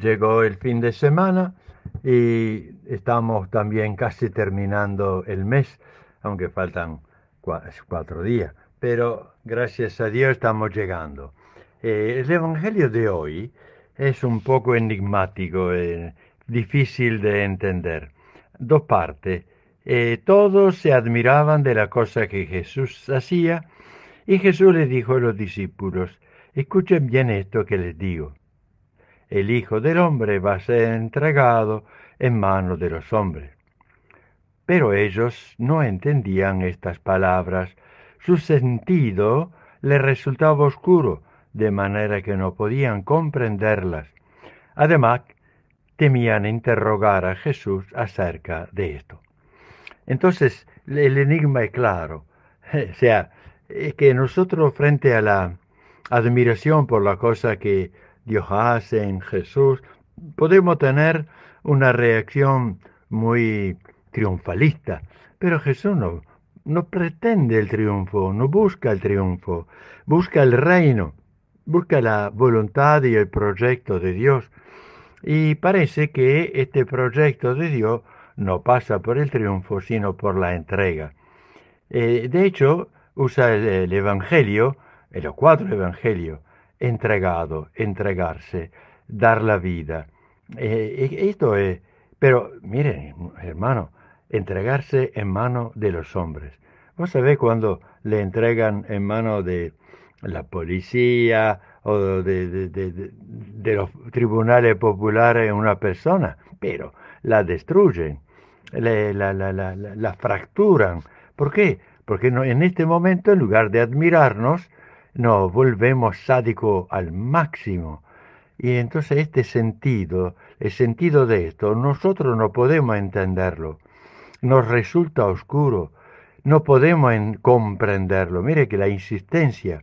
llegó el fin de semana y estamos también casi terminando el mes, aunque faltan cuatro días, pero gracias a Dios estamos llegando. Eh, el Evangelio de hoy es un poco enigmático, eh, difícil de entender. Dos partes. Eh, todos se admiraban de la cosa que Jesús hacía y Jesús les dijo a los discípulos, escuchen bien esto que les digo el Hijo del Hombre va a ser entregado en manos de los hombres. Pero ellos no entendían estas palabras. Su sentido les resultaba oscuro, de manera que no podían comprenderlas. Además, temían interrogar a Jesús acerca de esto. Entonces, el enigma es claro. O sea, es que nosotros frente a la admiración por la cosa que Dios hace en Jesús, podemos tener una reacción muy triunfalista, pero Jesús no, pretende el triunfo, no busca el triunfo, busca el reino, busca la voluntad y el proyecto de Dios. Y parece que este proyecto de Dios no pasa por el triunfo, sino por la entrega. Eh, de hecho, usa el, el Evangelio, eh, los cuatro Evangelios, entregado, entregarse, dar la vida. Eh, e, esto es, pero miren, hermano, entregarse en mano de los hombres. Vos sabés cuando le entregan en mano de la policía o de, de, los tribunales populares una persona, pero la destruyen, la, fracturan. ¿Por qué? Porque en este momento, en lugar de admirarnos, nos volvemos sádicos al máximo. Y entonces este sentido, el sentido de esto, nosotros no podemos entenderlo, nos resulta oscuro, no podemos comprenderlo. Mire que la insistencia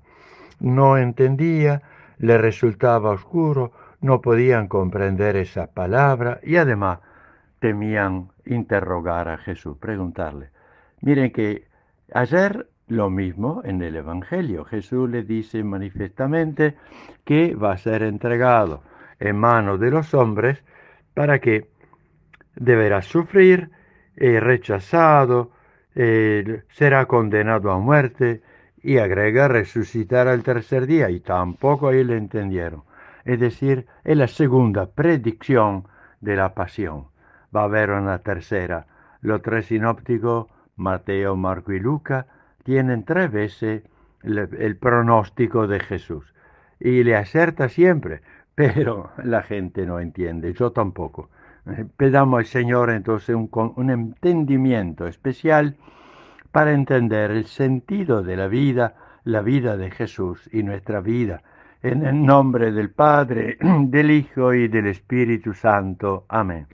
no entendía, le resultaba oscuro, no podían comprender esa palabra y además temían interrogar a Jesús, preguntarle. Miren que ayer lo mismo en el Evangelio. Jesús le dice manifestamente que va a ser entregado en manos de los hombres para que deberá sufrir, eh, rechazado, eh, será condenado a muerte y agrega resucitar al tercer día y tampoco ahí le entendieron. Es decir, es la segunda predicción de la pasión. Va a haber una tercera. Los tres sinópticos, Mateo, Marco y Lucas, tienen tres veces el, pronóstico de Jesús y le acerta siempre, pero la gente no entiende, yo tampoco. Eh, pedamos al Señor entonces un, un, entendimiento especial para entender el sentido de la vida, la vida de Jesús y nuestra vida. En el nombre del Padre, del Hijo y del Espíritu Santo. Amén.